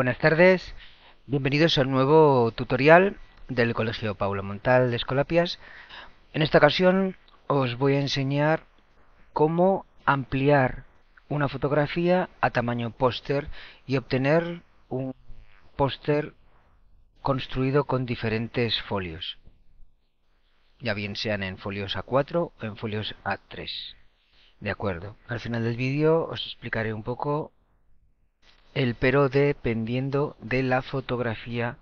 Buenas tardes, bienvenidos al nuevo tutorial del Colegio Paulo Montal de Escolapias. En esta ocasión os voy a enseñar cómo ampliar una fotografía a tamaño póster y obtener un póster construido con diferentes folios, ya bien sean en folios A4 o en folios A3. De acuerdo, al final del vídeo os explicaré un poco el pero dependiendo de la fotografía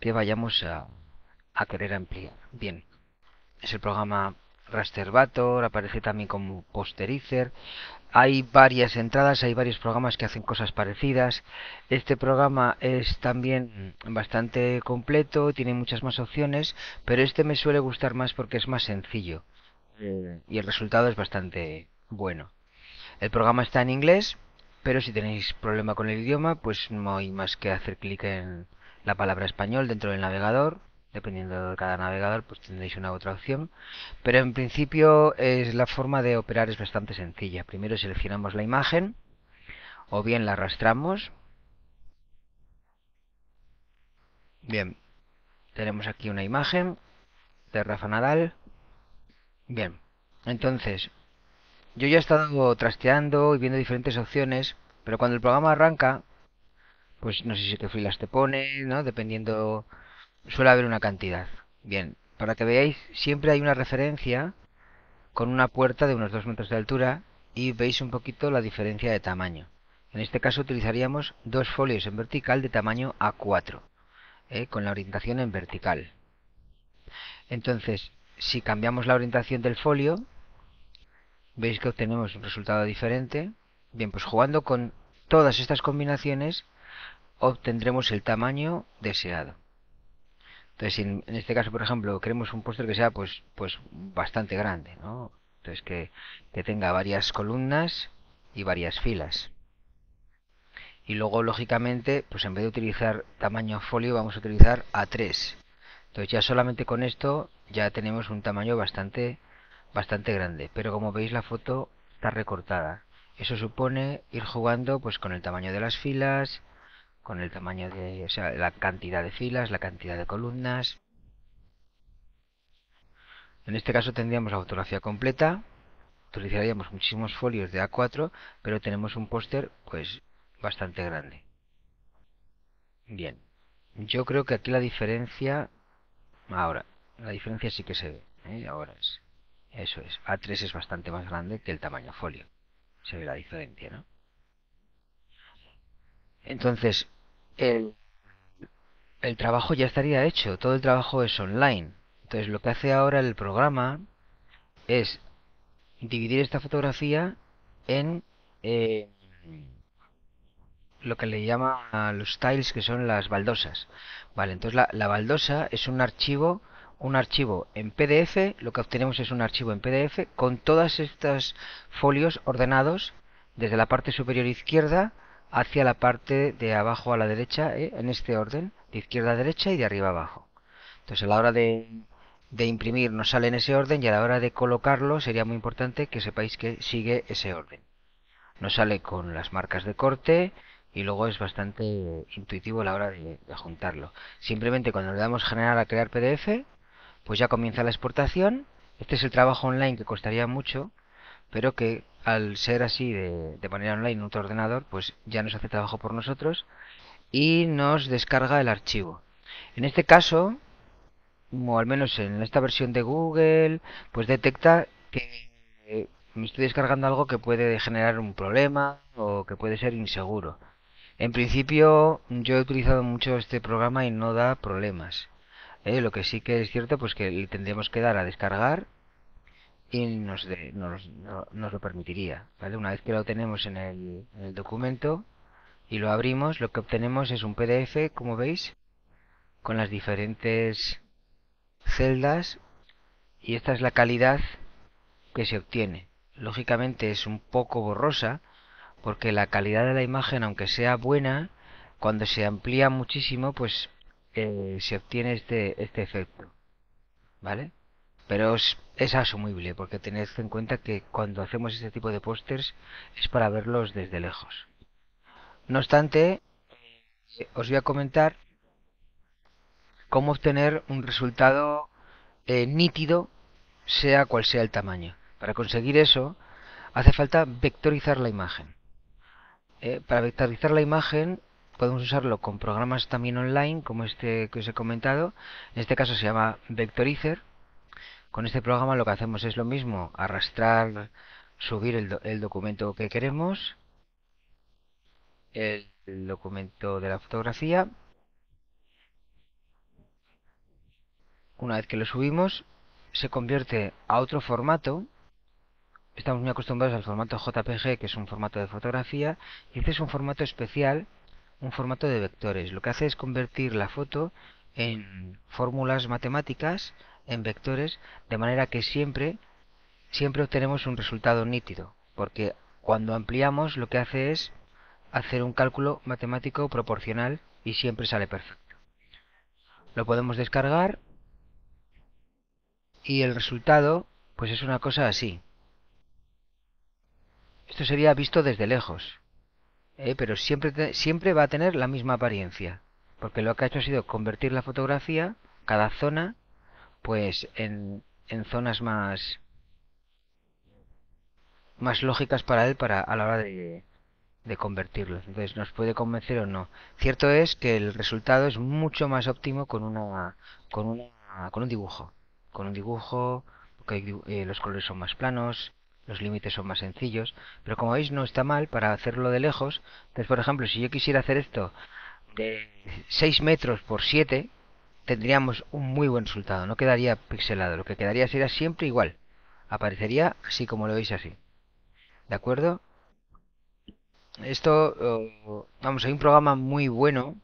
que vayamos a, querer ampliar. Bien, es el programa Rasterbator. aparece también como Posterizer. Hay varias entradas, hay varios programas que hacen cosas parecidas. Este programa es también bastante completo, tiene muchas más opciones, pero este me suele gustar más porque es más sencillo eh. y el resultado es bastante bueno. El programa está en inglés, pero si tenéis problema con el idioma, pues no hay más que hacer clic en la palabra español dentro del navegador. Dependiendo de cada navegador, pues tendréis una otra opción. Pero en principio es la forma de operar es bastante sencilla. Primero seleccionamos la imagen o bien la arrastramos. Bien, tenemos aquí una imagen de Rafa Nadal. Bien, entonces yo ya he estado trasteando y viendo diferentes opciones, pero cuando el programa arranca, pues no sé si qué filas te pone, ¿no? Dependiendo, suele haber una cantidad. Bien, para que veáis, siempre hay una referencia con una puerta de unos 2 metros de altura y veis un poquito la diferencia de tamaño. En este caso utilizaríamos dos folios en vertical de tamaño A4, ¿eh? con la orientación en vertical. Entonces, si cambiamos la orientación del folio, veis que obtenemos un resultado diferente. Bien, pues jugando con todas estas combinaciones obtendremos el tamaño deseado. Entonces, en, este caso, por ejemplo, queremos un póster que sea pues, pues bastante grande, ¿no? Entonces, que, que tenga varias columnas y varias filas. Y luego, lógicamente, pues en vez de utilizar tamaño folio, vamos a utilizar A3. Entonces, ya solamente con esto ya tenemos un tamaño bastante bastante grande, pero como veis la foto está recortada. Eso supone ir jugando pues con el tamaño de las filas, con el tamaño de, o sea, la cantidad de filas, la cantidad de columnas. En este caso tendríamos la fotografía completa, utilizaríamos muchísimos folios de A4, pero tenemos un póster pues bastante grande. Bien, yo creo que aquí la diferencia, ahora, la diferencia sí que se ve, ¿eh? ahora es eso es, A3 es bastante más grande que el tamaño folio. Se ve la diferencia, ¿no? Entonces, el, el trabajo ya estaría hecho, todo el trabajo es online. Entonces, lo que hace ahora el programa es dividir esta fotografía en eh, lo que le llama a los tiles, que son las baldosas. Vale, entonces la, la baldosa es un archivo un archivo en PDF, lo que obtenemos es un archivo en PDF con todas estas folios ordenados desde la parte superior izquierda hacia la parte de abajo a la derecha, ¿eh? en este orden, de izquierda a derecha y de arriba a abajo. Entonces a la hora de, de imprimir nos sale en ese orden y a la hora de colocarlo sería muy importante que sepáis que sigue ese orden. Nos sale con las marcas de corte, y luego es bastante intuitivo a la hora de, juntarlo. Simplemente cuando le damos generar a crear PDF, pues ya comienza la exportación. Este es el trabajo online que costaría mucho, pero que al ser así de, manera online en otro ordenador, pues ya nos hace trabajo por nosotros y nos descarga el archivo. En este caso, o al menos en esta versión de Google, pues detecta que eh, me estoy descargando algo que puede generar un problema o que puede ser inseguro. En principio yo he utilizado mucho este programa y no da problemas. ¿eh? lo que sí que es cierto pues que le tendríamos que dar a descargar y nos, nos, lo permitiría. ¿vale? Una vez que lo tenemos en el, en el, documento y lo abrimos, lo que obtenemos es un PDF, como veis, con las diferentes celdas y esta es la calidad que se obtiene. Lógicamente es un poco borrosa porque la calidad de la imagen, aunque sea buena, cuando se amplía muchísimo, pues eh, se obtiene este, este efecto. ¿Vale? Pero es, asumible, porque tened en cuenta que cuando hacemos este tipo de pósters es para verlos desde lejos. No obstante, eh, os voy a comentar cómo obtener un resultado eh, nítido, sea cual sea el tamaño. Para conseguir eso, hace falta vectorizar la imagen. para vectorizar la imagen podemos usarlo con programas también online, como este que os he comentado. En este caso se llama Vectorizer. Con este programa lo que hacemos es lo mismo, arrastrar, subir el, documento que queremos, el, el documento de la fotografía. Una vez que lo subimos, se convierte a otro formato. Estamos muy acostumbrados al formato JPG, que es un formato de fotografía, y este es un formato especial un formato de vectores. Lo que hace es convertir la foto en fórmulas matemáticas, en vectores, de manera que siempre, siempre obtenemos un resultado nítido, porque cuando ampliamos lo que hace es hacer un cálculo matemático proporcional y siempre sale perfecto. Lo podemos descargar y el resultado pues es una cosa así. Esto sería visto desde lejos. Eh, pero siempre, siempre va a tener la misma apariencia, porque lo que ha hecho ha sido convertir la fotografía, cada zona, pues en, en zonas más más lógicas para él para a la hora de, de Entonces nos puede convencer o no. Cierto es que el resultado es mucho más óptimo con una con una con un dibujo, con un dibujo porque eh, los colores son más planos, los límites son más sencillos, pero como veis no está mal para hacerlo de lejos. Entonces, por ejemplo, si yo quisiera hacer esto de 6 metros por 7, tendríamos un muy buen resultado, no quedaría pixelado, lo que quedaría sería siempre igual, aparecería así como lo veis así. ¿De acuerdo? Esto, vamos, hay un programa muy bueno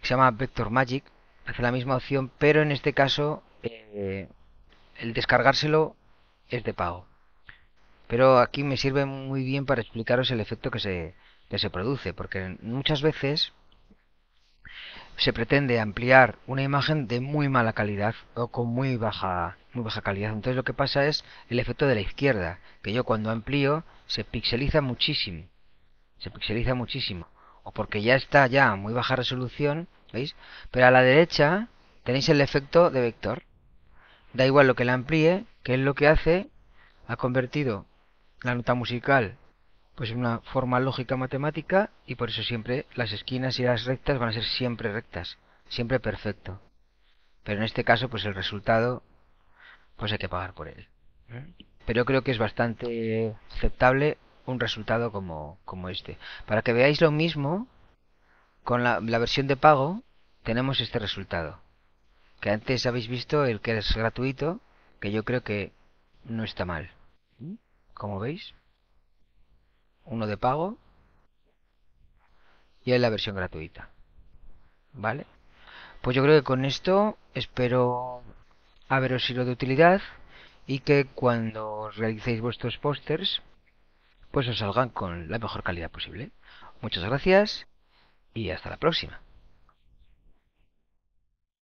que se llama Vector Magic, hace la misma opción, pero en este caso eh, el descargárselo es de pago pero aquí me sirve muy bien para explicaros el efecto que se, se produce, porque muchas veces se pretende ampliar una imagen de muy mala calidad o con muy baja, muy baja calidad. Entonces lo que pasa es el efecto de la izquierda, que yo cuando amplío se pixeliza muchísimo, se pixeliza muchísimo, o porque ya está ya a muy baja resolución, ¿veis? Pero a la derecha tenéis el efecto de vector. Da igual lo que la amplíe, que es lo que hace, ha convertido la nota musical pues es una forma lógica matemática y por eso siempre las esquinas y las rectas van a ser siempre rectas, siempre perfecto. Pero en este caso pues el resultado pues hay que pagar por él. ¿eh? Pero creo que es bastante aceptable un resultado como, como este. Para que veáis lo mismo, con la, la versión de pago tenemos este resultado. Que antes habéis visto el que es gratuito, que yo creo que no está mal como veis. Uno de pago. Y hay la versión gratuita. ¿Vale? Pues yo creo que con esto espero haberos sido de utilidad y que cuando realicéis vuestros pósters pues os salgan con la mejor calidad posible. Muchas gracias y hasta la próxima.